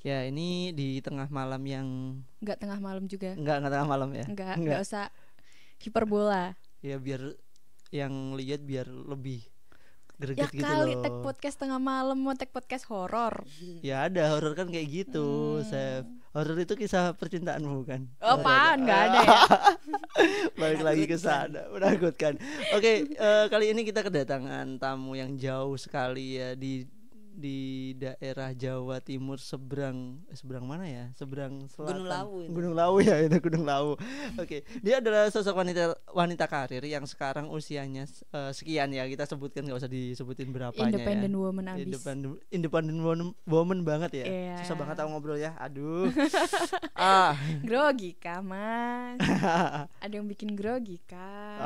Ya ini di tengah malam yang Enggak tengah malam juga Enggak, enggak tengah malam ya Enggak, enggak usah hiperbola Ya biar yang lihat biar lebih ya greget ya gitu kali loh. tag podcast tengah malam mau tag podcast horor ya ada horor kan kayak gitu hmm. horor itu kisah percintaanmu kan oh pan enggak ada ya balik lagi ke sana menakutkan oke okay, uh, eh, kali ini kita kedatangan tamu yang jauh sekali ya di di daerah Jawa Timur seberang eh, seberang mana ya seberang selatan Gunung Lawu ini. Gunung Lawu ya itu Gunung Lawu oke okay. dia adalah sosok wanita wanita karir yang sekarang usianya uh, sekian ya kita sebutkan nggak usah disebutin berapanya ya. independent woman abis independent independent woman, woman banget ya yeah. susah banget tau ngobrol ya aduh ah grogi kak mas ada yang bikin grogi kak oh,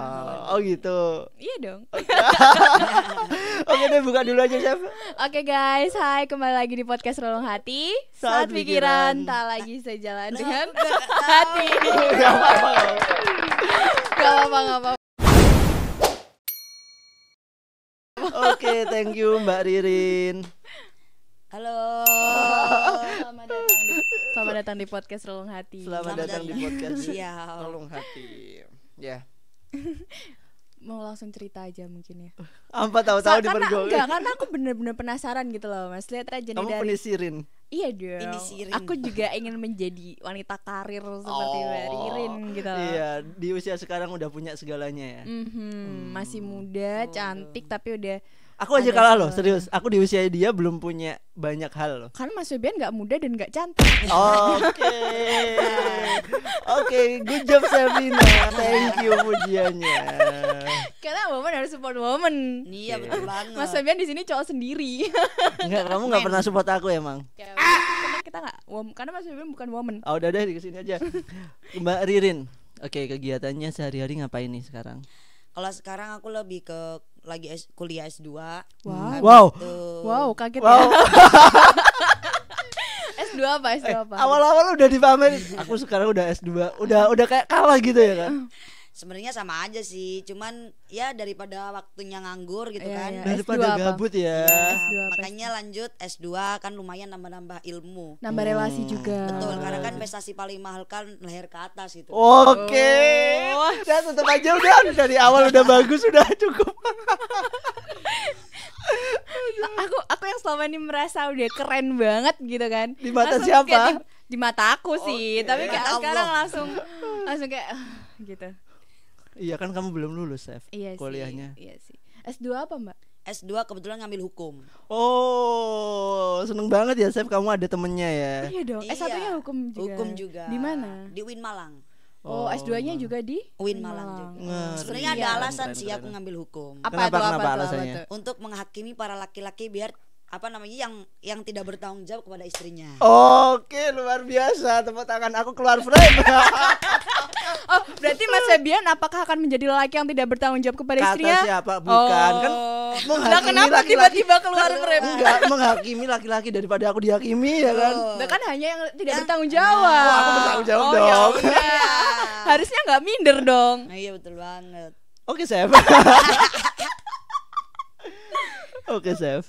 ah, oh gitu iya dong oke okay deh buka dulu aja chef oke okay, guys guys, hai kembali lagi di podcast Rolong Hati Saat, Saat pikiran, tak lagi sejalan nah, dengan hati Gak apa-apa, gak apa-apa Oke, thank you Mbak Ririn Halo Selamat datang di, selamat datang di podcast Rolong Hati Selamat, selamat datang, datang di podcast Rolong Hati Ya yeah mau langsung cerita aja mungkin ya. Apa tahu-tahu di Karena Enggak, karena aku bener-bener penasaran gitu loh, Mas. Lihat aja nih dari penisirin. Iya dong. Aku juga ingin menjadi wanita karir seperti oh, Mbak Ririn gitu. Loh. Iya, di usia sekarang udah punya segalanya ya. Mm -hmm, hmm. Masih muda, cantik tapi udah Aku aja kalah loh, serius. Aku di usia dia belum punya banyak hal loh. Karena Mas Febian gak muda dan gak cantik. Oke, oke, good job Sabrina. Thank you pujiannya. Karena woman harus support woman. Iya betul banget. Mas Febian di sini cowok sendiri. Enggak, kamu gak pernah support aku emang. Ya, kita nggak, karena Mas Febian bukan woman. Oh udah deh di sini aja. Mbak Ririn, oke kegiatannya sehari-hari ngapain nih sekarang? Kalau sekarang aku lebih ke lagi S, kuliah S2. Wow. Wow. Itu... wow, kaget ya? wow. ya. S2 apa? S2 eh, apa? Awal-awal udah dipamerin. aku sekarang udah S2. Udah udah kayak kalah gitu ya kan. sebenarnya sama aja sih cuman ya daripada waktunya nganggur gitu yeah, kan yeah. daripada S2 gabut ya. Iya, apa? ya yeah, makanya lanjut S2 kan lumayan nambah-nambah ilmu nambah hmm. relasi juga betul karena kan prestasi paling mahal kan leher ke atas gitu oke okay. oh. dan tetap aja udah dari awal udah bagus udah cukup aku aku yang selama ini merasa udah keren banget gitu kan di mata langsung siapa di, di mata aku sih okay. tapi kayak sekarang langsung langsung kayak ah, gitu Iya kan kamu belum lulus, Chef. Iya kuliahnya. Sih, iya sih. Iya S2 apa, Mbak? S2 kebetulan ngambil hukum. Oh, seneng banget ya, Chef kamu ada temennya ya. Iya dong. Iya. S1-nya hukum juga. Hukum juga. Di mana? Di Win Malang. Oh, S2-nya juga di Win Malang. Malang. Sebenarnya ada iya. alasan sih aku ngambil hukum. Apa kenapa, itu, kenapa apa alasannya? Untuk menghakimi para laki-laki biar apa namanya yang yang tidak bertanggung jawab kepada istrinya. Oke, luar biasa. Tepuk tangan aku keluar frame. oh, berarti Mas Febian apakah akan menjadi lelaki yang tidak bertanggung jawab kepada Kata istrinya? Kata siapa? Bukan. Kan oh. Kan nah, kenapa tiba-tiba keluar kan rem? Enggak, menghakimi laki-laki daripada aku dihakimi ya oh. kan. Oh. Nah, kan hanya yang tidak ya. bertanggung jawab. Oh, aku bertanggung jawab oh, ya dong. Ya Harusnya nggak minder nah, dong. Nah, iya betul banget. Oke, okay, Chef. Oke, okay, Chef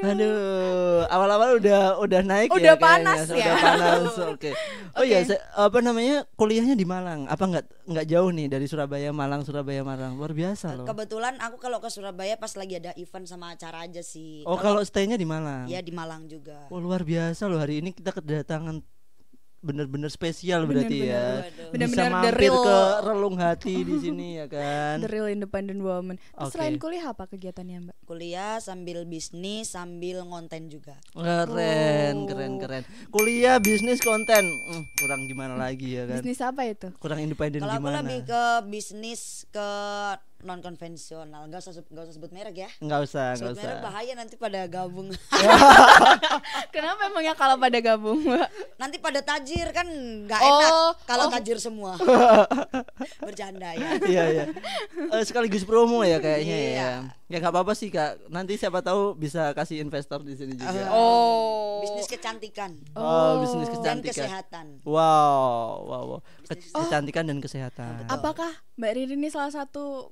aduh, aduh. awal-awal udah udah naik udah ya kan, panas kayaknya. ya. Udah panas. Oke. okay. Oh okay. ya, saya, apa namanya? Kuliahnya di Malang. Apa nggak nggak jauh nih dari Surabaya Malang, Surabaya Malang. Luar biasa loh. Kebetulan aku kalau ke Surabaya pas lagi ada event sama acara aja sih. Oh, kalau stay-nya di Malang. ya di Malang juga. Oh, luar biasa loh hari ini kita kedatangan benar-benar spesial bener, berarti bener, ya. Bener, Bisa bener, mampir real. ke relung hati di sini ya kan. The real independent woman. okay. Selain kuliah apa kegiatannya Mbak? Kuliah sambil bisnis sambil konten juga. Keren, oh. keren, keren. Kuliah bisnis konten. Hmm, kurang gimana lagi ya kan. Bisnis apa itu? Kurang independen gimana? Kalau lebih ke bisnis ke non konvensional nggak usah nggak usah sebut merek ya nggak usah sebut merek bahaya nanti pada gabung kenapa emangnya kalau pada gabung nanti pada tajir kan nggak oh, enak kalau oh. tajir semua bercanda ya iya iya uh, sekaligus promo ya kayaknya ya. iya. ya ya nggak apa apa sih kak nanti siapa tahu bisa kasih investor di sini juga eh, oh bisnis kecantikan oh, oh bisnis kecantikan dan kesehatan wow wow, wow. Ke oh. kecantikan dan kesehatan apakah mbak Riri ini salah satu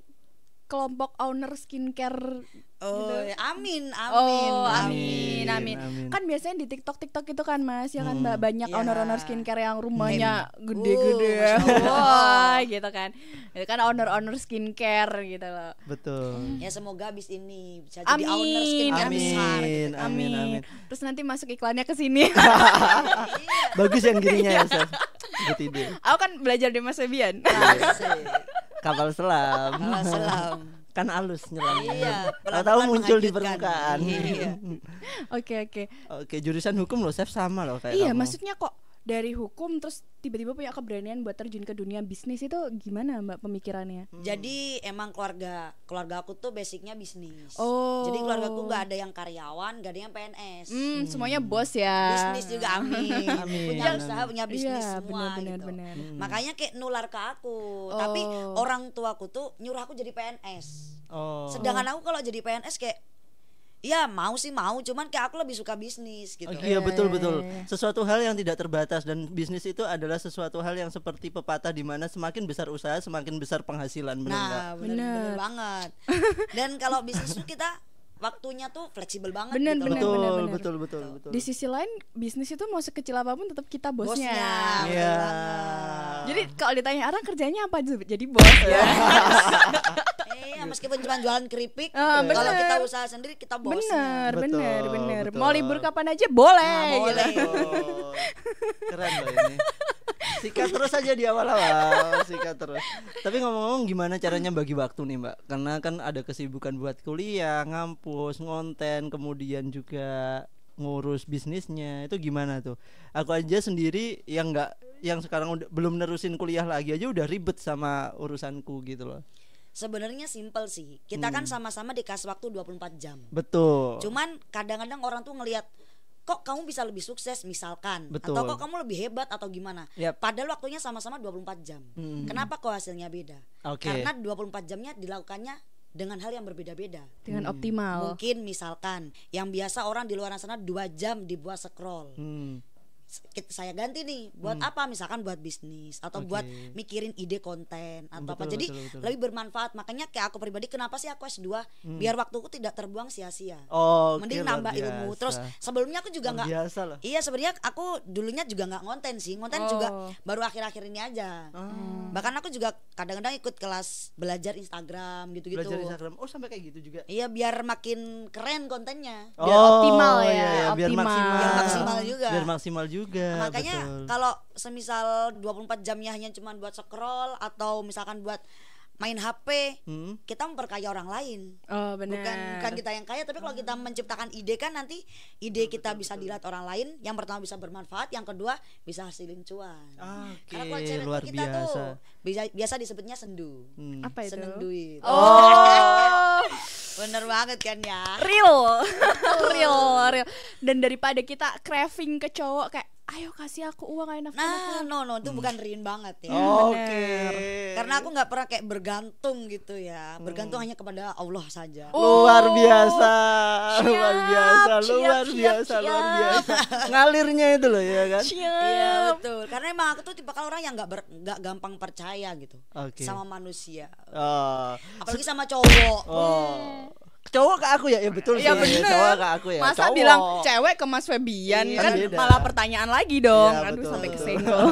kelompok owner skincare Oh, gitu. Ya, amin, amin, oh, amin, amin, amin. Kan biasanya di TikTok, TikTok itu kan Mas, ya kan hmm, banyak yeah. owner-owner skincare yang rumahnya gede-gede, uh, gitu kan. Itu kan owner-owner skincare gitu loh. Betul. Ya semoga abis ini bisa amin. jadi owner skincare amin, besar. Gitu. Amin, amin, amin. Terus nanti masuk iklannya ke sini. Bagus yang gini ya, Seth. Aku kan belajar dari Mas Febian. Iya, kapal selam. Kapal selam. kan halus nyelam. Iya. tahu muncul di permukaan. Iya. Oke oke. Oke jurusan hukum loh, Chef sama loh kayak. Iya kamu. maksudnya kok dari hukum terus tiba-tiba punya keberanian buat terjun ke dunia bisnis itu gimana mbak pemikirannya? Hmm. Jadi emang keluarga keluarga aku tuh basicnya bisnis. Oh. Jadi keluarga aku nggak ada yang karyawan, nggak ada yang PNS. Hmm, hmm. Semuanya bos ya. Bisnis juga amin. amin. Punya usaha, punya iya, bisnis ya, semua bener, bener, gitu. Bener. Hmm. Makanya kayak nular ke aku. Oh. Tapi orang tuaku tuh nyuruh aku jadi PNS. Oh. Sedangkan aku kalau jadi PNS kayak Iya mau sih mau, cuman kayak aku lebih suka bisnis gitu. Oh, iya betul betul. Sesuatu hal yang tidak terbatas dan bisnis itu adalah sesuatu hal yang seperti pepatah di mana semakin besar usaha semakin besar penghasilan. Bener nah benar banget. Dan kalau bisnis kita waktunya tuh fleksibel banget Benar gitu bener, betul, betul betul gitu. betul di sisi lain bisnis itu mau sekecil apapun tetap kita bosnya, bosnya iya. jadi kalau ditanya orang kerjanya apa jadi bos ya Iya, iya, meskipun cuma jualan keripik, uh, kalau kita usaha sendiri kita bosnya. Bener, betul, bener, bener. Betul. Mau libur kapan aja boleh. Nah, boleh. Gitu. keren loh ini. Sikat terus aja di awal-awal, sikat terus. Tapi ngomong-ngomong gimana caranya bagi waktu nih, Mbak? Karena kan ada kesibukan buat kuliah, ngampus, ngonten, kemudian juga ngurus bisnisnya itu gimana tuh aku aja sendiri yang nggak yang sekarang udah, belum nerusin kuliah lagi aja udah ribet sama urusanku gitu loh Sebenarnya simpel sih. Kita kan hmm. kan sama-sama dikasih waktu 24 jam. Betul. Cuman kadang-kadang orang tuh ngelihat kok kamu bisa lebih sukses misalkan Betul. atau kok kamu lebih hebat atau gimana yep. padahal waktunya sama-sama 24 jam hmm. kenapa kok hasilnya beda okay. karena 24 jamnya dilakukannya dengan hal yang berbeda-beda dengan hmm. optimal mungkin misalkan yang biasa orang di luar sana dua jam dibuat scroll hmm saya ganti nih buat hmm. apa misalkan buat bisnis atau okay. buat mikirin ide konten atau betul, apa jadi betul, betul. lebih bermanfaat makanya kayak aku pribadi kenapa sih aku S2 hmm. biar waktuku tidak terbuang sia-sia oh, mending nambah biasa. ilmu terus sebelumnya aku juga nggak iya sebenarnya aku dulunya juga nggak ngonten sih ngonten oh. juga baru akhir-akhir ini aja hmm. bahkan aku juga kadang-kadang ikut kelas belajar Instagram gitu-gitu belajar Instagram oh sampai kayak gitu juga iya biar makin keren kontennya biar oh, optimal ya iya. iya. Optimal. biar maksimal biar maksimal juga biar maksimal juga juga. Makanya kalau semisal 24 jamnya hanya cuma buat scroll atau misalkan buat main HP, hmm? kita memperkaya orang lain. Oh, benar. Bukan bukan kita yang kaya, tapi kalau kita hmm. menciptakan ide kan nanti ide kita betul, bisa dilihat orang lain. Yang pertama bisa bermanfaat, yang kedua bisa hasilin cuan. Okay, ah, Karena kalau cewek luar kita biasa. tuh biasa, biasa disebutnya sendu. Hmm. Apa itu? Seneng duit. Oh. Bener banget kan ya. Real. real, real. Dan daripada kita craving ke cowok kayak ayo kasih aku uang ayo nah no no itu hmm. bukan Rin banget ya oh, oke okay. karena aku nggak pernah kayak bergantung gitu ya bergantung hmm. hanya kepada Allah saja oh, luar biasa siap, luar biasa siap, luar siap, biasa siap. luar biasa ngalirnya itu loh ya kan iya betul karena emang aku tuh tipe kalau orang yang nggak nggak gampang percaya gitu okay. sama manusia oh. apalagi sama cowok oh. Hmm cowok ke aku ya ya betul iya, sih Iya bener. cowok ke aku ya masa cowok. bilang cewek ke Mas Febian iya, kan beda. malah pertanyaan lagi dong ya, aduh betul, sampai kesenggol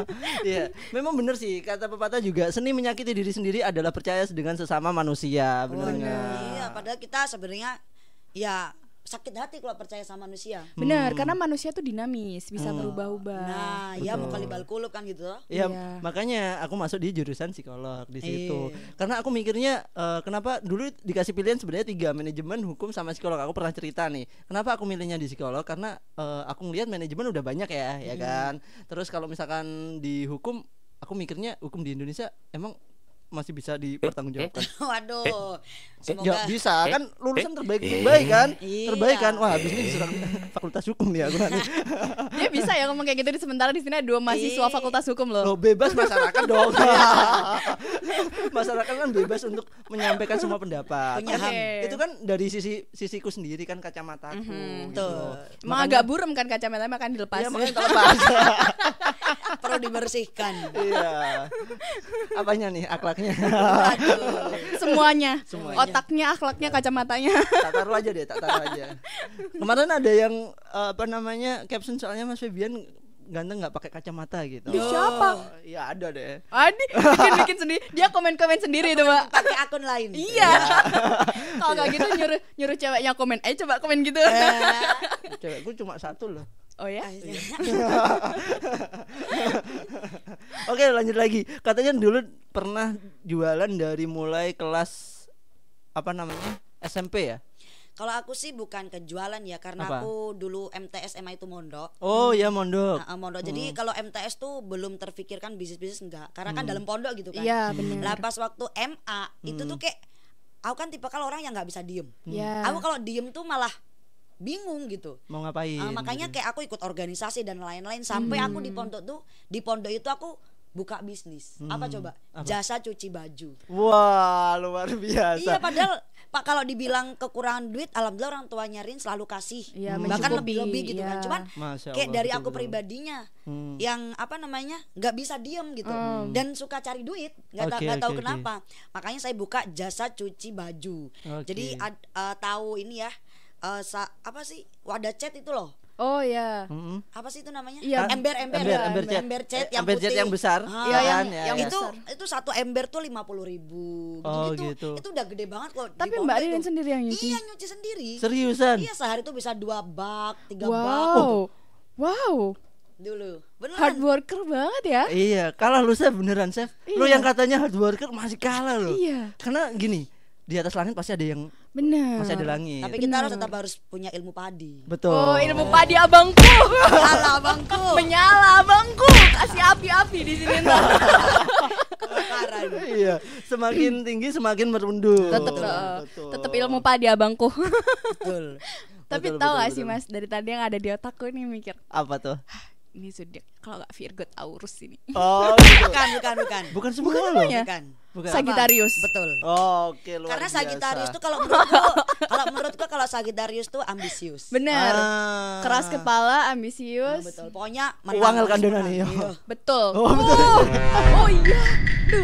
iya memang benar sih kata pepatah juga seni menyakiti diri sendiri adalah percaya dengan sesama manusia benar oh, iya padahal kita sebenarnya ya sakit hati kalau percaya sama manusia. Benar, hmm. karena manusia tuh dinamis, bisa hmm. berubah-ubah. Nah, iya, Betul. ya mau kali balik kan gitu. Iya, ya. makanya aku masuk di jurusan psikolog di iya. situ. E. Karena aku mikirnya uh, kenapa dulu dikasih pilihan sebenarnya tiga manajemen, hukum sama psikolog. Aku pernah cerita nih. Kenapa aku milihnya di psikolog? Karena uh, aku ngelihat manajemen udah banyak ya, ya hmm. kan. Terus kalau misalkan di hukum aku mikirnya hukum di Indonesia emang masih bisa eh, dipertanggungjawabkan. Eh, Waduh. Eh, eh, ya semoga Ya bisa kan lulusan terbaik terbaik kan? Iya. Terbaik kan? Wah, habis ini diserang fakultas hukum nih aku nanti. Dia bisa ya ngomong kayak gitu di sementara di sini ada dua mahasiswa iya. fakultas hukum loh. Loh, bebas masyarakat dong. Iya. masyarakat kan bebas untuk menyampaikan semua pendapat. Punya okay. Itu kan dari sisi sisiku sendiri kan kacamataku. Mm -hmm. gitu. Tuh. Emang agak buram kan kacamata makan dilepas. Ya, makanya dilepas. Iya, perlu dibersihkan. Iya. Apanya nih akhlaknya? Semuanya. Semuanya. Otaknya, akhlaknya, kacamatanya. Tak taruh aja deh, tak taruh aja. Kemarin ada yang eh, apa namanya caption soalnya Mas Febian ganteng nggak pakai kacamata gitu. Di siapa? Oh, iya ada deh. Adi bikin bikin sendiri. Dia komen komen sendiri itu pak. Pakai akun lain. Iya. iya. Kalau nggak gitu nyuruh nyuruh ceweknya komen. Eh coba komen gitu. Eh, cewekku cuma satu loh. Oh ya? Ah, iya. Oke, lanjut lagi. Katanya kan dulu pernah jualan dari mulai kelas apa namanya? SMP ya? Kalau aku sih bukan kejualan ya karena Apa? aku dulu MTS MA itu mondok. Oh hmm. ya mondok. Nah, mondok. Jadi hmm. kalau MTS tuh belum terfikirkan bisnis-bisnis enggak karena kan hmm. dalam pondok gitu kan. Iya benar. Lah pas waktu MA hmm. itu tuh hmm. kayak aku kan tipe kalau orang yang nggak bisa diem. Yeah. Aku kalau diem tuh malah bingung gitu mau ah, ngapain uh, makanya gitu. kayak aku ikut organisasi dan lain-lain sampai hmm. aku di hmm. pondok tuh di pondok itu aku buka bisnis hmm. apa coba apa? jasa cuci baju wah luar biasa iya padahal pak kalau dibilang kekurangan duit alhamdulillah orang tua rin selalu kasih ya, hmm. bahkan lebih lebih gitu ya. kan iya. cuman Allah, kayak dari aku betul. pribadinya hmm. yang apa namanya nggak bisa diem gitu hmm. dan suka cari duit nggak okay, okay, tahu okay. kenapa makanya saya buka jasa cuci baju okay. jadi uh, tahu ini ya uh, sa apa sih wadah chat itu loh Oh ya. Mm-hmm. Apa sih itu namanya? Iya. Ember, ember, ember, ya, ember, chat. ember chat eh, yang ember putih. yang besar. Ah, ya, yang, ya, yang iya. itu besar. itu satu ember tuh lima puluh ribu. Oh gitu. gitu. Itu udah gede banget kok. Tapi Mbak Ririn sendiri yang nyuci. Iya nyuci sendiri. Seriusan? Iya sehari tuh bisa dua bak, tiga wow. bak. Wow. Wow. Dulu. Beneran. Hard worker banget ya. Iya. Kalah lu chef beneran chef. Lu iya. yang katanya hard worker masih kalah loh. Iya. Karena gini di atas langit pasti ada yang benar masih ada langit tapi kita harus tetap harus punya ilmu padi betul oh ilmu padi abangku menyala abangku menyala abangku kasih api-api di sini iya semakin tinggi semakin merunduk tetap tetap ilmu padi abangku betul tapi betul, tahu betul, gak sih mas dari tadi yang ada di otakku ini mikir apa tuh ini zodiak kalau nggak Virgo Taurus ini. Oh, gitu. bukan, bukan, bukan. Bukan semua bukan loh. Bukan. bukan. Sagittarius. Betul. Oh, oke okay, Karena Sagitarius tuh kalau menurutku kalau menurutku kalau Sagitarius tuh ambisius. Bener. Ah. Keras kepala, ambisius. Nah, betul. Pokoknya uang kandungan nih. Iya. Betul. Oh, betul. Oh, oh iya.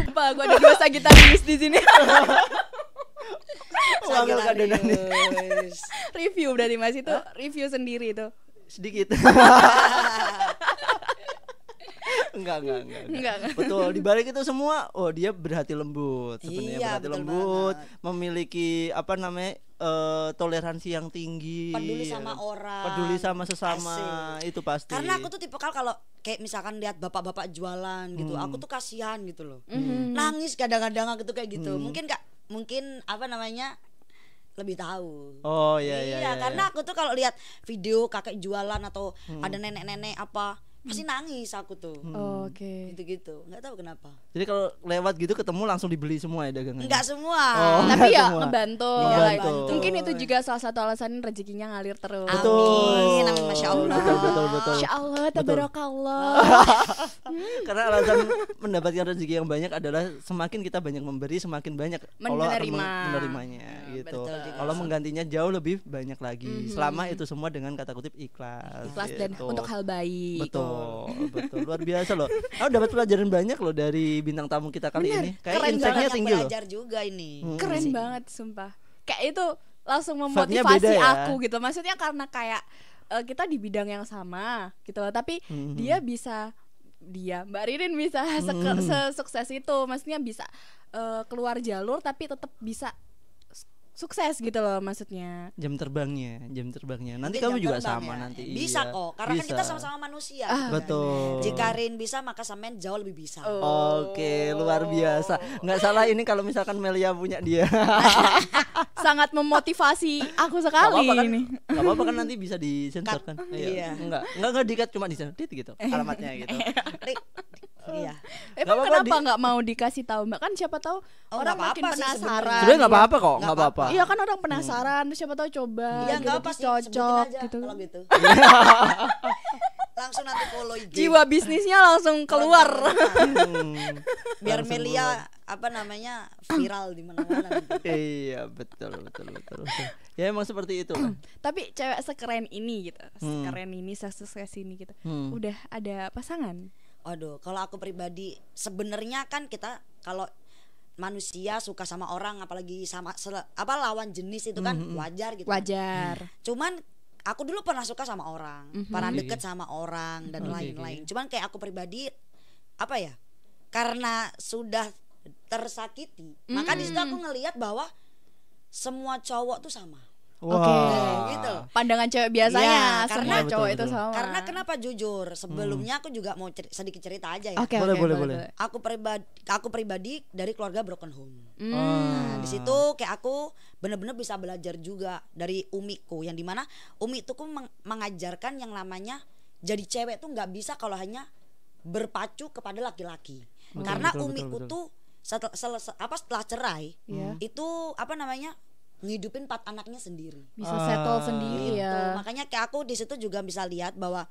Lupa gue ada dua Sagitarius di sini. uang Review dari Mas itu, review sendiri itu sedikit enggak, enggak, enggak, enggak. enggak. Betul, di balik itu semua oh dia berhati lembut sebenarnya iya, berhati lembut, banget. memiliki apa namanya uh, toleransi yang tinggi. Peduli sama ya. orang. Peduli sama sesama Asik. itu pasti. Karena aku tuh tipe kalau kayak misalkan lihat bapak-bapak jualan gitu, hmm. aku tuh kasihan gitu loh. Hmm. Nangis kadang-kadang gitu kayak gitu. Hmm. Mungkin Kak mungkin apa namanya lebih tahu. Oh iya iya. Iya, iya karena iya. aku tuh kalau lihat video kakek jualan atau hmm. ada nenek-nenek apa pasti nangis aku tuh hmm. oh, oke okay. gitu gitu nggak tahu kenapa jadi kalau lewat gitu ketemu langsung dibeli semua ya dagangannya nggak semua oh, tapi ya semua. ngebantu, ngebantu. Ya, mungkin itu juga salah satu alasan rezekinya ngalir terus betul amin masya allah betul betul betul masya allah tabarakallah karena alasan mendapatkan rezeki yang banyak adalah semakin kita banyak memberi semakin banyak menerima. Hmm, gitu. Allah menerima menerimanya gitu kalau menggantinya jauh lebih banyak lagi mm -hmm. selama itu semua dengan kata kutip ikhlas ikhlas gitu. dan untuk hal baik betul betul betul luar biasa loh aku dapat pelajaran banyak loh dari bintang tamu kita kali Bener. ini kayak insightnya tinggi loh juga ini hmm. keren banget sumpah kayak itu langsung memotivasi ya. aku gitu maksudnya karena kayak uh, kita di bidang yang sama gitu loh tapi hmm dia bisa dia Mbak Ririn bisa mm-hmm. sesukses itu maksudnya bisa uh, keluar jalur tapi tetap bisa sukses gitu loh maksudnya jam terbangnya jam terbangnya nanti kamu juga sama ya. nanti eh, iya. bisa iya. kok karena bisa. kan kita sama-sama manusia ah, kan? betul jika Rin bisa maka Semen jauh lebih bisa oh. oke luar biasa nggak salah ini kalau misalkan Melia punya dia sangat memotivasi aku sekali apa -apa kan, ini apa-apa kan nanti bisa disensorkan iya. iya. nggak nggak dikat cuma disentit gitu alamatnya gitu Iya. iya. Emang gak kenapa nggak di... mau dikasih tahu Mbak? Kan siapa tahu oh, orang makin apa penasaran. Sebenarnya nggak apa-apa kok, nggak apa-apa. Iya kan orang hmm. penasaran, hmm. siapa tahu coba. Iya gitu, nggak gitu, apa sih, cocok gitu. Kalau gitu. langsung nanti follow IG. Jiwa bisnisnya langsung keluar. hmm, Biar langsung Melia keluar. apa namanya viral di mana-mana. Gitu. iya betul betul betul. ya emang seperti itu. Tapi cewek sekeren ini gitu, hmm. sekeren hmm. ini, sukses ini gitu, hmm. udah ada pasangan. Waduh, kalau aku pribadi sebenarnya kan kita kalau manusia suka sama orang apalagi sama apa lawan jenis itu kan mm -hmm. wajar gitu. Kan. Wajar. Kan. Cuman aku dulu pernah suka sama orang, mm -hmm. pernah mm-hmm. deket sama orang dan mm-hmm. lain-lain. Okay, Cuman kayak aku pribadi apa ya? Karena sudah tersakiti, mm -hmm. maka di situ aku ngelihat bahwa semua cowok tuh sama. Wow. Oke, gitu. Pandangan cewek biasanya ya, karena ya, betul, cowok betul. itu sama. Karena kenapa jujur? Sebelumnya hmm. aku juga mau cer sedikit cerita aja ya. Okay, boleh, okay, boleh, boleh, boleh. Aku pribadi aku pribadi dari keluarga broken home. Hmm. Ah. Nah, di situ kayak aku bener-bener bisa belajar juga dari umiku yang dimana umi itu meng mengajarkan yang lamanya jadi cewek tuh nggak bisa kalau hanya berpacu kepada laki-laki. Karena umiku betul, betul. tuh setelah, setelah apa setelah cerai yeah. itu apa namanya ngidupin empat anaknya sendiri bisa settle sendiri gitu. ya makanya kayak aku di situ juga bisa lihat bahwa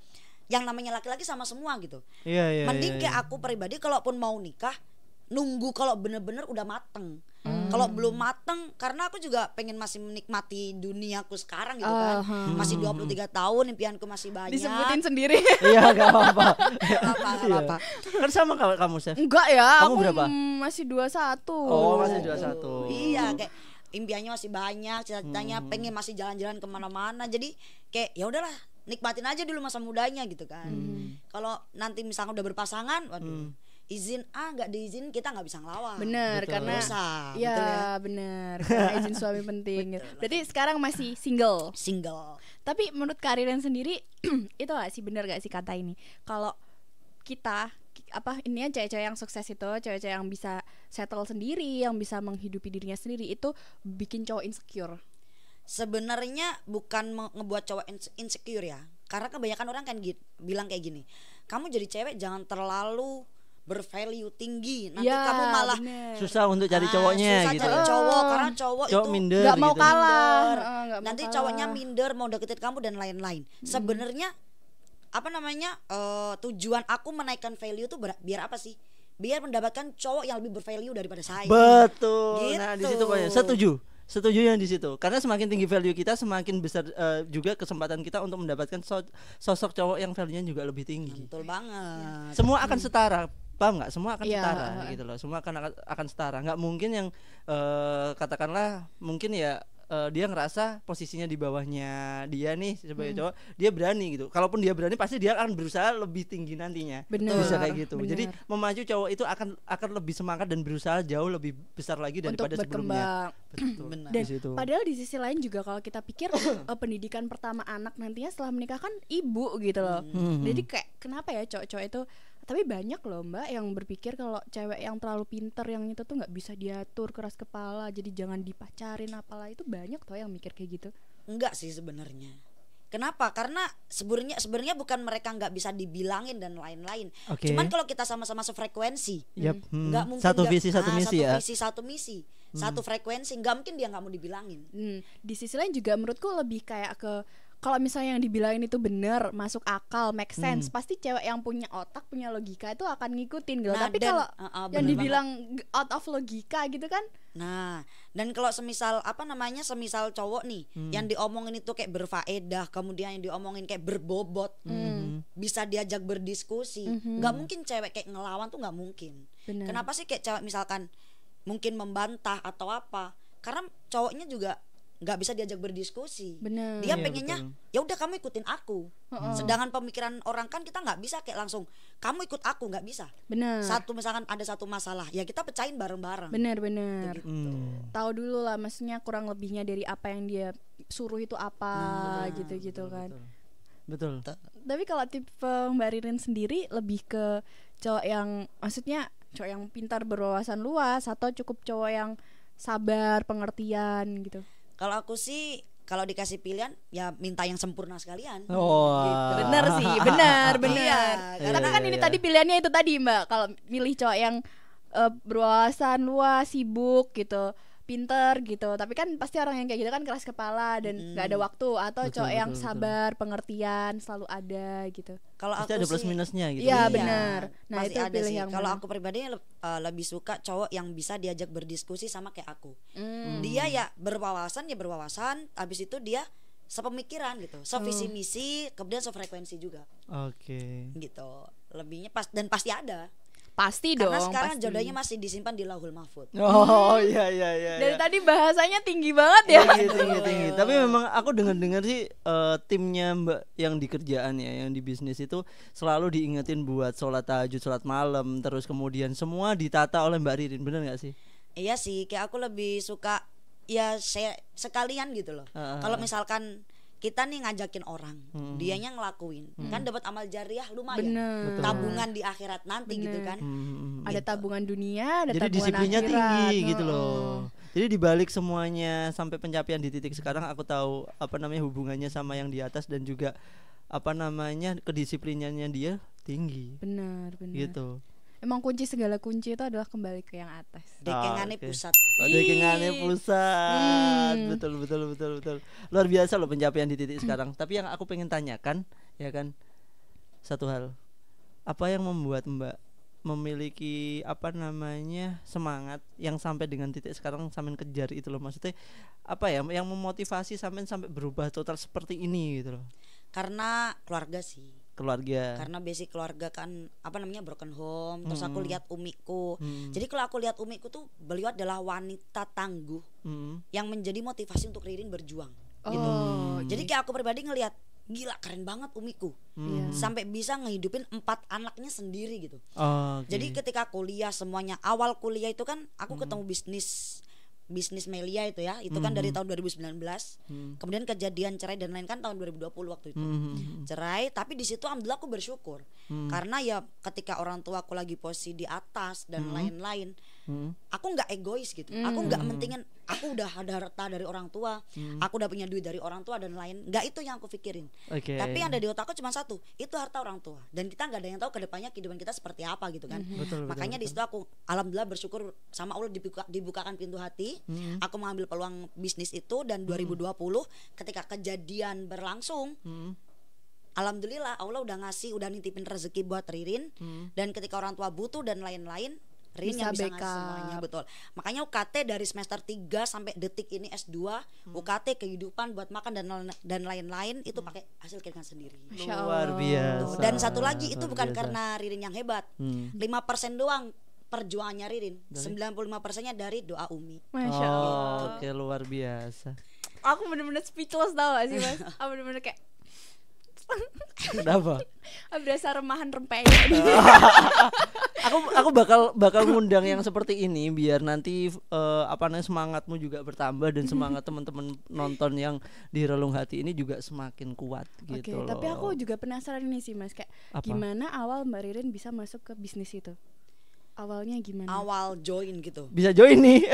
yang namanya laki-laki sama semua gitu iya, iya, mending iya, iya. kayak aku pribadi kalaupun mau nikah nunggu kalau bener-bener udah mateng hmm. kalau belum mateng karena aku juga pengen masih menikmati duniaku sekarang gitu kan uh -huh. masih 23 hmm. tahun impianku masih banyak disebutin sendiri iya gak apa-apa iya. apa-apa, kan sama kamu Chef enggak ya kamu aku berapa? masih 21 oh masih 21 iya kayak impiannya masih banyak cita-citanya hmm. pengen masih jalan-jalan kemana-mana jadi kayak ya udahlah nikmatin aja dulu masa mudanya gitu kan hmm. kalau nanti misalnya udah berpasangan waduh hmm izin ah nggak diizin kita nggak bisa ngelawan. Bener betul. karena Rosa, ya, ya, bener karena izin suami penting. Gitu. betul. Berarti sekarang masih single. Single. Tapi menurut Karirin sendiri itu gak sih bener gak sih kata ini? Kalau kita apa ini ya, cewek-cewek yang sukses itu cewek-cewek yang bisa settle sendiri yang bisa menghidupi dirinya sendiri itu bikin cowok insecure sebenarnya bukan ngebuat cowok insecure ya karena kebanyakan orang kan gitu, bilang kayak gini kamu jadi cewek jangan terlalu bervalue tinggi nanti ya, kamu malah bener. susah untuk cari ah, cowoknya ah, susah gitu cari cowok karena cowok, cowok itu minder, gak mau gitu. kalah minder. Uh, ah, gak mau nanti kalah. cowoknya minder mau deketin kamu dan lain-lain hmm. sebenarnya apa namanya uh, tujuan aku menaikkan value tuh biar apa sih biar mendapatkan cowok yang lebih bervalue daripada saya betul gitu. nah di gitu. situ banyak setuju setuju yang di situ karena semakin tinggi value kita semakin besar uh, juga kesempatan kita untuk mendapatkan so sosok cowok yang value-nya juga lebih tinggi betul banget semua akan setara paham nggak semua akan ya, setara gitu loh semua akan akan setara nggak mungkin yang uh, katakanlah mungkin ya uh, dia ngerasa posisinya di bawahnya dia nih sebagai hmm. cowok dia berani gitu kalaupun dia berani pasti dia akan berusaha lebih tinggi nantinya bener, bisa kayak gitu bener. jadi memacu cowok itu akan akan lebih semangat dan berusaha jauh lebih besar lagi daripada Untuk sebelumnya Betul. dan padahal di sisi lain juga kalau kita pikir uh, pendidikan pertama anak nantinya setelah menikah kan ibu gitu loh hmm. jadi kayak kenapa ya cowok-cowok itu tapi banyak loh mbak yang berpikir kalau cewek yang terlalu pinter yang itu tuh nggak bisa diatur keras kepala jadi jangan dipacarin apalah itu banyak tuh yang mikir kayak gitu enggak sih sebenarnya Kenapa? Karena sebenarnya sebenarnya bukan mereka nggak bisa dibilangin dan lain-lain. Okay. Cuman kalau kita sama-sama sefrekuensi, yep. hmm. nggak mungkin satu visi satu ah, misi satu ya. visi satu misi, hmm. satu frekuensi. Nggak mungkin dia nggak mau dibilangin. Hmm. Di sisi lain juga menurutku lebih kayak ke kalau misalnya yang dibilangin itu bener masuk akal make hmm. sense hmm. pasti cewek yang punya otak punya logika itu akan ngikutin gitu nah, tapi kalau uh, uh, yang dibilang banget. out of logika gitu kan nah dan kalau semisal apa namanya semisal cowok nih hmm. yang diomongin itu kayak berfaedah kemudian yang diomongin kayak berbobot hmm. hmm. bisa diajak berdiskusi hmm. mungkin cewek kayak ngelawan tuh nggak mungkin bener. kenapa sih kayak cewek misalkan mungkin membantah atau apa karena cowoknya juga nggak bisa diajak berdiskusi. Bener. Dia iya, pengennya ya udah kamu ikutin aku. Mm-hmm. Sedangkan pemikiran orang kan kita nggak bisa kayak langsung kamu ikut aku nggak bisa. Bener. Satu misalkan ada satu masalah ya kita pecahin bareng-bareng. Bener bener. Gitu. Tahu dulu lah maksudnya kurang lebihnya dari apa yang dia suruh itu apa gitu-gitu kan. Betul. betul. Tapi kalau tipe Mbak Ririn sendiri lebih ke cowok yang maksudnya cowok yang pintar berwawasan luas atau cukup cowok yang sabar pengertian gitu kalau aku sih kalau dikasih pilihan ya minta yang sempurna sekalian. Oh. Gitu. Bener sih, benar, benar. Iya, iya, kan iya, ini tadi iya. pilihannya itu tadi Mbak, kalau milih cowok yang uh, berwawasan luas, sibuk gitu pinter gitu tapi kan pasti orang yang kayak gitu kan keras kepala dan nggak ada waktu atau cowok yang betul, sabar betul. pengertian selalu ada gitu kalau aku ada plus sih, minusnya gitu iya kan. benar iya. nah pasti itu ada sih. yang kalau aku pribadi uh, lebih suka cowok yang bisa diajak berdiskusi sama kayak aku hmm. dia ya berwawasan ya berwawasan habis itu dia sepemikiran gitu, sevisi misi, kemudian sefrekuensi juga. Oke. Okay. Gitu. Lebihnya pas dan pasti ada. Pasti Karena dong. Karena sekarang pasti. jodohnya masih disimpan di Lauhul Mahfud. Oh iya iya iya. Dari ya. tadi bahasanya tinggi banget ya. Tinggi tinggi tinggi. Tapi memang aku dengar-dengar sih uh, timnya Mbak yang di kerjaan ya, yang di bisnis itu selalu diingetin buat sholat tahajud, sholat malam, terus kemudian semua ditata oleh Mbak Ririn. Bener nggak sih? Iya sih, kayak aku lebih suka ya saya sekalian gitu loh. Uh, Kalau misalkan kita nih ngajakin orang, hmm. dianya ngelakuin, hmm. kan dapat amal jariah lumayan, Bener. tabungan di akhirat nanti gitu Bener. gitu kan. Hmm. hmm, hmm ada gitu. tabungan dunia, ada Jadi tabungan disiplinnya akhirat. tinggi oh. gitu loh. Jadi dibalik semuanya sampai pencapaian di titik sekarang aku tahu apa namanya hubungannya sama yang di atas dan juga apa namanya kedisiplinannya dia tinggi. Benar, benar. Gitu. Emang kunci segala kunci itu adalah kembali ke yang atas. Ah, dekengannya oh, pusat. Oh, dekengane pusat. Hmm. Betul betul betul betul. Luar biasa loh pencapaian di titik sekarang. Tapi yang aku pengen tanyakan ya kan satu hal. Apa yang membuat Mbak memiliki apa namanya semangat yang sampai dengan titik sekarang sampai kejar itu loh maksudnya apa ya yang memotivasi sampai sampai berubah total seperti ini gitu loh. Karena keluarga sih keluarga karena basic keluarga kan apa namanya broken home terus hmm. aku lihat umiku hmm. jadi kalau aku lihat umiku tuh beliau adalah wanita tangguh hmm. yang menjadi motivasi untuk Ririn berjuang oh, gitu hmm. jadi kayak aku pribadi ngelihat gila keren banget umiku hmm. Iya. sampai bisa ngehidupin empat anaknya sendiri gitu oh, okay. jadi ketika kuliah semuanya awal kuliah itu kan aku hmm. ketemu bisnis bisnis Melia itu ya itu mm -hmm. kan dari mm-hmm. tahun 2019 mm. kemudian kejadian cerai dan lain kan tahun 2020 waktu itu mm -hmm. cerai tapi di situ alhamdulillah aku bersyukur mm. karena ya ketika orang tua aku lagi posisi di atas dan mm-hmm. lain-lain mm. -hmm. Lain -lain, Hmm. aku nggak egois gitu hmm. aku nggak mentingin aku udah ada harta dari orang tua hmm. aku udah punya duit dari orang tua dan lain nggak itu yang aku pikirin okay. tapi yang ada di otakku cuma satu itu harta orang tua dan kita nggak ada yang tahu kedepannya kehidupan kita seperti apa gitu kan hmm. betul, makanya betul, di situ aku alhamdulillah bersyukur sama Allah dibuka, dibukakan pintu hati hmm. aku mengambil peluang bisnis itu dan 2020 hmm. ketika kejadian berlangsung hmm. Alhamdulillah Allah udah ngasih udah nitipin rezeki buat Ririn hmm. dan ketika orang tua butuh dan lain-lain Rin yang bisa semuanya betul makanya UKT dari semester 3 sampai detik ini S2 hmm. UKT kehidupan buat makan dan dan lain-lain itu hmm. pakai hasil kirimkan sendiri luar biasa dan satu lagi itu bukan karena Ririn yang hebat hmm. 5% doang perjuangannya Ririn dari? 95 persennya dari doa Umi Masya oh, Allah oh, oke luar biasa aku benar-benar speechless tau gak sih mas aku benar-benar kayak Kenapa? Berasa remahan rempeyek aku aku bakal bakal ngundang yang seperti ini biar nanti uh, apa namanya semangatmu juga bertambah dan semangat teman-teman nonton yang di relung hati ini juga semakin kuat gitu. okay, loh. tapi aku juga penasaran nih sih Mas kayak apa? gimana awal Mbak Ririn bisa masuk ke bisnis itu? awalnya gimana? Awal join gitu. Bisa join nih.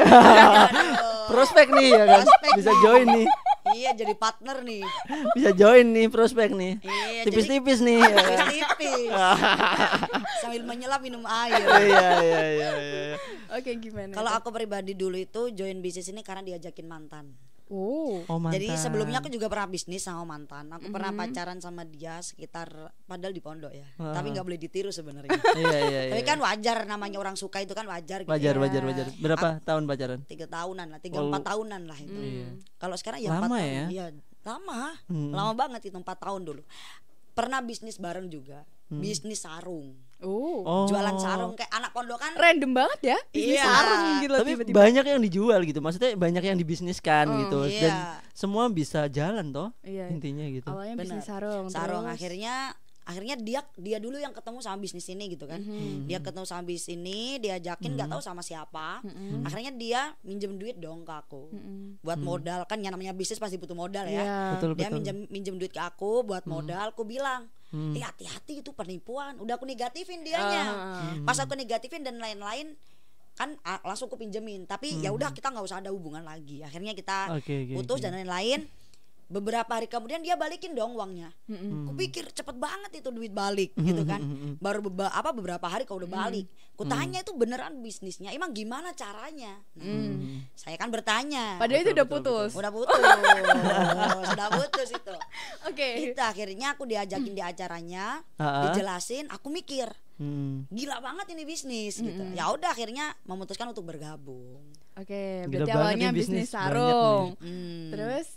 prospek nih ya kan. Bisa join nih. iya jadi partner nih. Bisa join nih prospek nih. Iya, tipis-tipis jadi... nih. Ya kan? Tipis-tipis. sambil menyelam minum air. Iya iya iya. iya, iya. Oke gimana? Kalau aku pribadi dulu itu join bisnis ini karena diajakin mantan. Oh. oh mantan. Jadi sebelumnya aku juga pernah bisnis sama mantan. Aku mm -hmm. pernah mm-hmm. pacaran sama dia sekitar padahal di pondok ya. Uh. Tapi nggak boleh ditiru sebenarnya. iya, iya, iya. Tapi iya. kan wajar namanya orang suka itu kan wajar. Gitu wajar, gitu. wajar, wajar. Berapa aku, tahun pacaran? Tiga tahunan lah, tiga empat oh. tahunan lah itu. Mm. Kalau sekarang ya lama tahun, ya. lama, hmm. lama banget itu empat tahun dulu. Pernah bisnis bareng juga, hmm. bisnis sarung. Oh. Jualan oh. sarung kayak anak pondokan. Random banget ya. Iya. iya. sarung gitu Tapi tiba-tiba. banyak yang dijual gitu. Maksudnya banyak yang dibisniskan mm, gitu. Iya. Dan semua bisa jalan toh iya. intinya gitu. Awalnya Bener. bisnis sarung. Sarung terus. akhirnya akhirnya dia dia dulu yang ketemu sama bisnis ini gitu kan mm-hmm. dia ketemu sama bisnis ini diajakin nggak mm-hmm. tahu sama siapa mm-hmm. akhirnya dia minjem duit dong ke aku mm-hmm. buat mm-hmm. modal kan yang namanya bisnis pasti butuh modal ya yeah. betul, dia betul. minjem minjem duit ke aku buat mm-hmm. modal aku bilang hmm. eh hati-hati itu penipuan udah aku negatifin dianya uh, pas aku negatifin dan lain-lain kan langsung aku pinjemin tapi hmm. ya udah kita nggak usah ada hubungan lagi akhirnya kita okay, okay, putus okay. dan lain-lain beberapa hari kemudian dia balikin dong uangnya. Mm-hmm. Kupikir cepet banget itu duit balik hmm gitu kan. Baru beba, apa beberapa hari kau udah mm-hmm. balik. Kutanya itu beneran bisnisnya. Emang gimana caranya? Nah, hmm Saya kan bertanya. Padahal itu udah betul, putus. Betul. Udah putus. Udah putus itu. Oke. Okay. Itu akhirnya aku diajakin di acaranya, uh-huh. dijelasin, aku mikir. Hmm. Gila banget ini bisnis hmm. gitu. Mm. Ya udah akhirnya memutuskan untuk bergabung. Oke, okay, berarti awalnya bisnis sarung. Hmm. Terus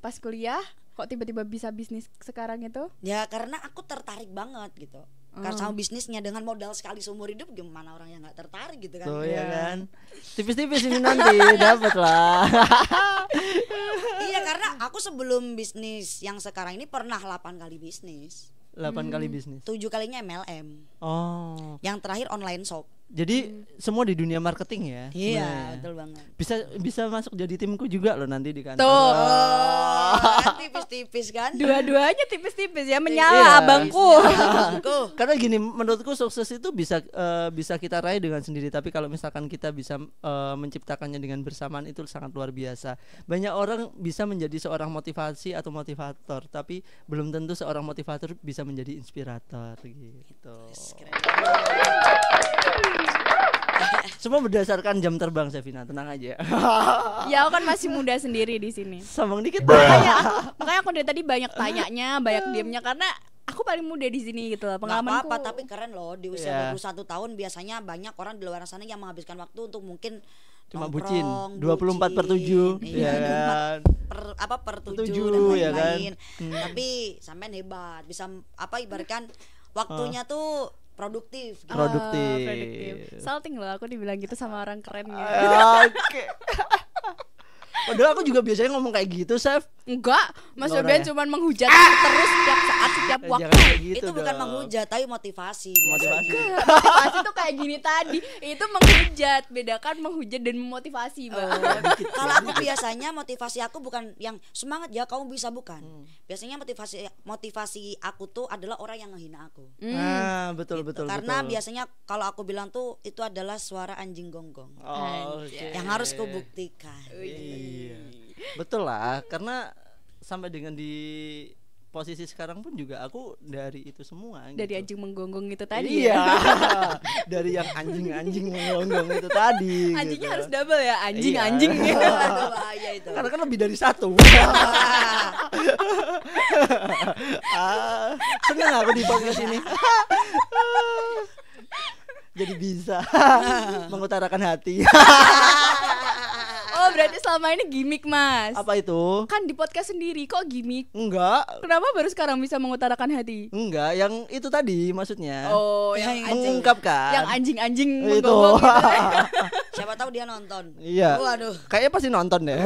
pas kuliah kok tiba-tiba bisa bisnis sekarang itu? Ya karena aku tertarik banget gitu. Hmm. Karena sama bisnisnya dengan modal sekali seumur hidup gimana orang yang nggak tertarik gitu kan? Tuh oh, ya iya. kan, tipis-tipis ini nanti dapat lah. iya karena aku sebelum bisnis yang sekarang ini pernah 8 kali bisnis. 8 hmm. kali bisnis. tujuh kalinya MLM. Oh. Yang terakhir online shop. Jadi hmm. semua di dunia marketing ya. Iya, nah, betul banget. Bisa bisa masuk jadi timku juga loh nanti di kantor. Tuh. Oh, tipis-tipis kan? Dua-duanya tipis-tipis ya, menyala iya, abangku. Iya, abangku. Karena gini, menurutku sukses itu bisa uh, bisa kita raih dengan sendiri, tapi kalau misalkan kita bisa uh, menciptakannya dengan bersamaan itu sangat luar biasa. Banyak orang bisa menjadi seorang motivasi atau motivator, tapi belum tentu seorang motivator bisa menjadi inspirator gitu. Keren. Semua berdasarkan jam terbang Sevina, tenang aja. ya aku kan masih muda sendiri di sini. Sombong dikit. Makanya aku, makanya aku dari tadi banyak tanyanya, banyak diamnya karena aku paling muda di sini gitu loh pengalaman apa, apa tapi keren loh di usia yeah. 21 tahun biasanya banyak orang di luar sana yang menghabiskan waktu untuk mungkin cuma nongkrong, bucin 24 bucin, per 7 iya, ya per apa per 7, 7 dan iya lain-lain ya kan? hmm. tapi sampean hebat bisa apa ibaratkan oh. waktunya oh. tuh produktif gitu. produktif. Oh, produktif. Salting loh aku dibilang gitu sama orang keren gitu. Ah, oke. Okay. Padahal aku juga biasanya ngomong kayak gitu, Chef. Enggak, Mas Yoben ya? cuma menghujat ah! terus setiap saat, setiap eh, waktu. Gitu itu dong. bukan menghujat, tapi motivasi. Motivasi. motivasi tuh kayak gini tadi. Itu menghujat, bedakan menghujat dan memotivasi, Bang. Uh, Kalau gitu. aku biasanya motivasi aku bukan yang semangat ya, kamu bisa bukan. Hmm. Biasanya motivasi motivasi aku tuh adalah orang yang ngehina aku. Hmm. Ah, betul gitu. betul. Karena betul. biasanya kalau aku bilang tuh itu adalah suara anjing gonggong. -gong. Oh, okay. Yang harus kubuktikan. Yeah. Oh, iya iya betul lah karena sampai dengan di posisi sekarang pun juga aku dari itu semua dari gitu. anjing menggonggong itu tadi iya ya? dari yang anjing anjing menggonggong itu tadi anjingnya gitu. harus double ya anjing iya. anjing itu karena kan lebih dari satu ah, seneng aku di podcast ini jadi bisa mengutarakan hati berarti selama ini gimmick mas Apa itu? Kan di podcast sendiri kok gimmick? Enggak Kenapa baru sekarang bisa mengutarakan hati? Enggak, yang itu tadi maksudnya Oh yang, yang Mengungkapkan Yang anjing-anjing Itu gitu. Ya. Siapa tahu dia nonton Iya Waduh Kayaknya pasti nonton deh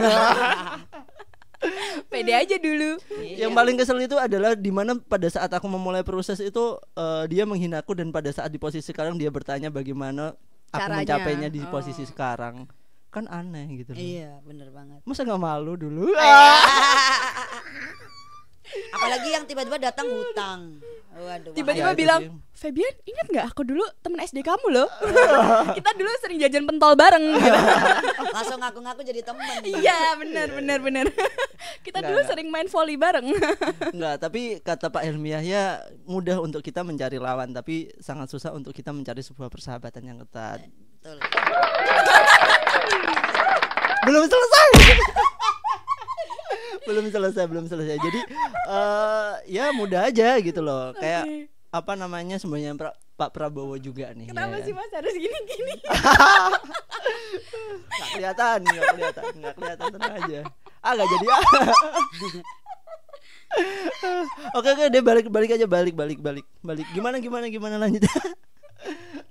pede aja dulu. Yang iya. paling kesel itu adalah di mana pada saat aku memulai proses itu uh, dia menghina aku dan pada saat di posisi sekarang dia bertanya bagaimana Caranya. mencapainya di oh. posisi sekarang kan aneh gitu loh. Iya, bener banget. Masa gak malu dulu? Iya. Apalagi yang tiba-tiba datang hutang. Waduh. Tiba-tiba ya, bilang, iya, Fabian "Febian, ingat gak aku dulu temen SD kamu loh? Kita dulu sering jajan pentol bareng." Gitu. Langsung ngaku-ngaku jadi temen. Iya, benar benar benar. kita nggak, dulu nggak. sering main voli bareng. Enggak, tapi kata Pak Helmiah ya mudah untuk kita mencari lawan, tapi sangat susah untuk kita mencari sebuah persahabatan yang ketat. Betul belum selesai belum selesai belum selesai jadi uh, ya mudah aja gitu loh kayak okay. apa namanya semuanya pra Pak Prabowo juga nih kenapa ya. sih mas harus gini gini nggak kelihatan nggak kelihatan nggak kelihatan tenang aja ah jadi ah oke oke deh balik balik aja balik balik balik balik gimana gimana gimana lanjut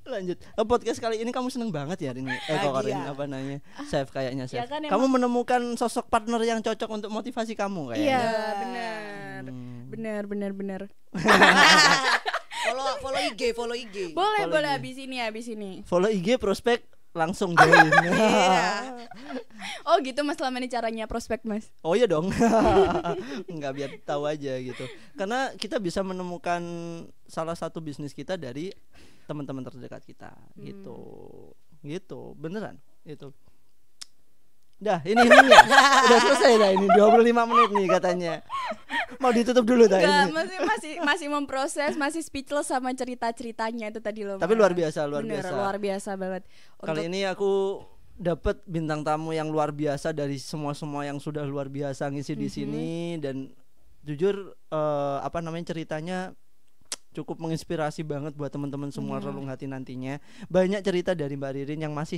lanjut oh, podcast kali ini kamu seneng banget ya ini Eko eh, kok hari apa namanya ah. chef kayaknya chef ya kan, kamu menemukan sosok partner yang cocok untuk motivasi kamu kayaknya iya benar hmm. benar benar benar follow follow IG follow IG boleh follow boleh IG. abis ini abis ini follow IG prospek langsung join. iya. oh gitu mas selama ini caranya prospek mas? Oh iya dong, nggak biar tahu aja gitu. Karena kita bisa menemukan salah satu bisnis kita dari teman-teman terdekat kita gitu. hmm. gitu gitu beneran itu Dah, ini ini ya. Udah selesai dah ini lima menit nih katanya. Mau ditutup dulu dah ini. masih masih masih memproses, masih speechless sama cerita-ceritanya itu tadi loh. Tapi luar biasa, luar Bener, biasa. luar biasa banget. Untuk... Kali ini aku dapat bintang tamu yang luar biasa dari semua-semua yang sudah luar biasa ngisi mm -hmm. di mhm. sini dan jujur uh, apa namanya ceritanya cukup menginspirasi banget buat teman-teman semua hmm. relung hati nantinya. Banyak cerita dari Mbak Ririn yang masih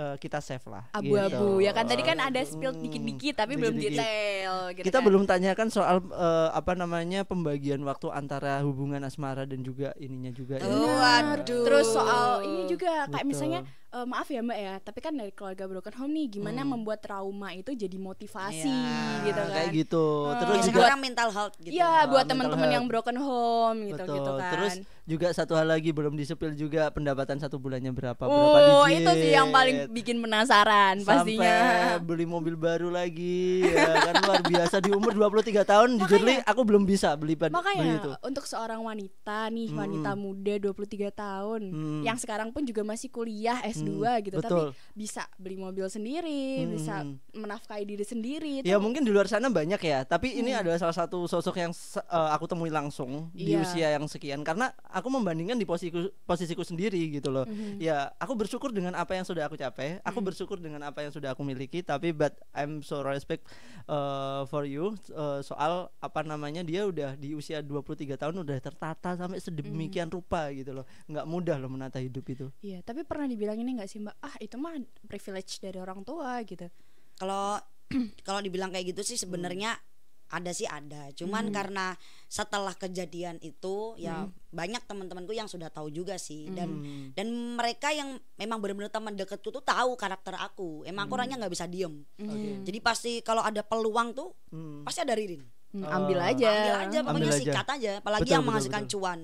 uh, kita save lah. Abu-abu gitu. ya kan tadi kan ada hmm. spill dikit-dikit tapi dikit -dikit. belum detail. Gitu kita kan. belum tanyakan soal uh, apa namanya pembagian waktu antara hubungan asmara dan juga ininya juga. Oh, ya. Waduh. Terus soal ini juga kayak Betul. misalnya uh, maaf ya mbak ya tapi kan dari keluarga broken home nih gimana hmm. membuat trauma itu jadi motivasi yeah, gitu kan kayak gitu eh, terus hmm. juga orang mental health gitu iya, ya buat teman-teman yang broken home gitu Betul. gitu kan terus juga satu hal lagi belum disepil juga pendapatan satu bulannya berapa oh, berapa digit itu sih yang paling bikin penasaran Sampai pastinya beli mobil baru lagi ya kan luar biasa di umur 23 tahun jujur aku belum bisa beli makanya beli itu. untuk seorang wanita nih wanita hmm. muda 23 tahun hmm. yang sekarang pun juga masih kuliah S dua 2 hmm, gitu betul. tapi bisa beli mobil sendiri, hmm. bisa menafkahi diri sendiri. Ya tapi... mungkin di luar sana banyak ya, tapi ini hmm. adalah salah satu sosok yang uh, aku temui langsung yeah. di iya. usia yang sekian karena aku membandingkan di posisiku posisiku sendiri gitu loh. Hmm. Ya, aku bersyukur dengan apa yang sudah aku capai, aku hmm. bersyukur dengan apa yang sudah aku miliki tapi but I'm so respect uh, for you uh, soal apa namanya dia udah di usia 23 tahun udah tertata sampai sedemikian hmm. rupa gitu loh. nggak mudah loh menata hidup itu. Iya, tapi pernah dibilang ini aneh nggak sih mbak ah itu mah privilege dari orang tua gitu kalau kalau dibilang kayak gitu sih sebenarnya hmm. ada sih ada cuman hmm. karena setelah kejadian itu ya hmm. banyak teman-temanku yang sudah tahu juga sih dan hmm. dan mereka yang memang benar-benar teman deket tuh tahu karakter aku emang hmm. aku orangnya nggak bisa diem hmm. okay. jadi pasti kalau ada peluang tuh hmm. pasti ada Ririn Hmm, eh, ambil aja. Ambil aja pokoknya ambil sikat aja, apalagi betul, yang menghasilkan betul, betul. cuan.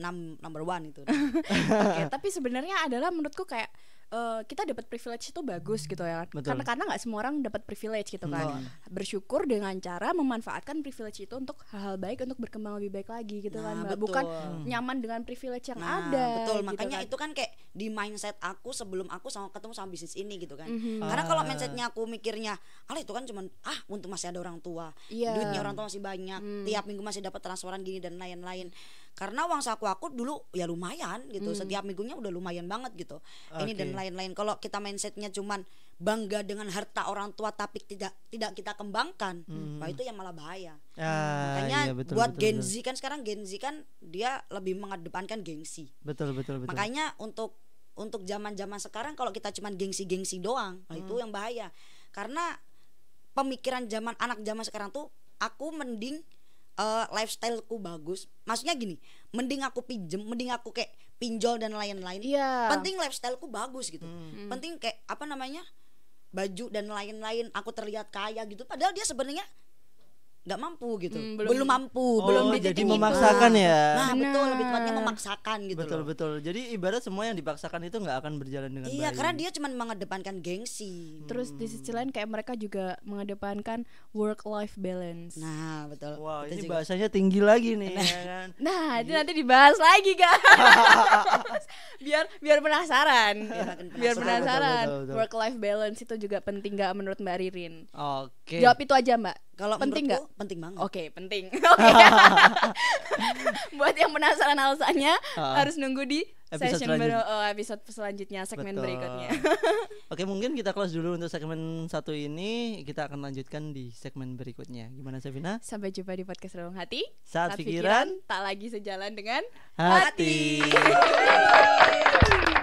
Uh, number one itu. okay, tapi sebenarnya adalah menurutku kayak uh, kita dapat privilege itu bagus gitu ya. Betul. Karena karena nggak semua orang dapat privilege gitu kan. Hmm. Bersyukur dengan cara memanfaatkan privilege itu untuk hal-hal baik untuk berkembang lebih baik lagi gitu nah, kan. Betul. Bukan nyaman dengan privilege yang nah, ada. Betul. Gitu Makanya kan. itu kan kayak di mindset aku sebelum aku sama ketemu sama bisnis ini gitu kan. Mm -hmm. Karena kalau ah. mindsetnya aku mikirnya, ah itu kan cuman ah untuk masih ada orang tua, yeah. duitnya orang tua masih banyak, mm. tiap minggu masih dapat transferan gini dan lain-lain. Karena uang saku aku dulu ya lumayan gitu, mm. setiap minggunya udah lumayan banget gitu. Okay. Ini dan lain-lain. Kalau kita mindsetnya cuman bangga dengan harta orang tua tapi tidak tidak kita kembangkan, mm. wah itu yang malah bahaya. Ah, Makanya iya, betul, buat betul, Gen Z kan sekarang Gen Z kan dia lebih mengedepankan gengsi. Betul betul betul. Makanya untuk untuk zaman-zaman sekarang kalau kita cuman gengsi-gengsi doang nah, hmm. itu yang bahaya karena pemikiran zaman anak zaman sekarang tuh aku mending uh, lifestyleku bagus maksudnya gini mending aku pinjem mending aku kayak pinjol dan lain-lain yeah. penting lifestyleku bagus gitu hmm. hmm. penting kayak apa namanya baju dan lain-lain aku terlihat kaya gitu padahal dia sebenarnya nggak mampu gitu hmm, belum, belum mampu oh, belum jadi memaksakan ya nah nah betul lebih tepatnya memaksakan gitu betul loh. betul jadi ibarat semua yang dipaksakan itu nggak akan berjalan dengan iya baik. karena dia cuma mengedepankan gengsi hmm. terus di sisi lain kayak mereka juga mengedepankan work life balance nah betul wow Kita ini juga. bahasanya tinggi lagi nih nah, ya kan? nah nanti dibahas lagi kan biar biar penasaran biar, penasaran. work life balance itu juga penting nggak menurut mbak Ririn oke okay. jawab itu aja mbak kalau penting nggak? Penting banget. Oke, okay, penting. oke Buat yang penasaran alasannya uh, harus nunggu di episode session baru oh, episode selanjutnya segmen Betul. berikutnya. Oke, mungkin kita close dulu untuk segmen satu ini. Kita akan lanjutkan di segmen berikutnya. Gimana Sabina? Sampai jumpa di podcast ruang Hati. Saat, Saat pikiran, pikiran tak lagi sejalan dengan hati. hati.